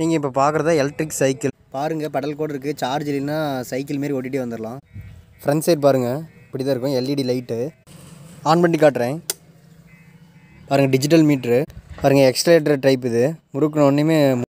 நீங்கள் இப்போ பார்க்குறத எலக்ட்ரிக் சைக்கிள் பாருங்கள் படல் கோடு இருக்குது சார்ஜ் இல்லைன்னா சைக்கிள் மாரி ஓட்டிகிட்டே வந்துடலாம் ஃப்ரண்ட் சைட் பாருங்கள் இப்படி தான் இருக்கும் எல்இடி லைட்டு ஆன் பண்ணி காட்டுறேன் பாருங்கள் டிஜிட்டல் மீட்ரு பாருங்கள் எக்ஸ்ட்ரேட்டர் டைப் இது முறுக்குன ஒன்றுமே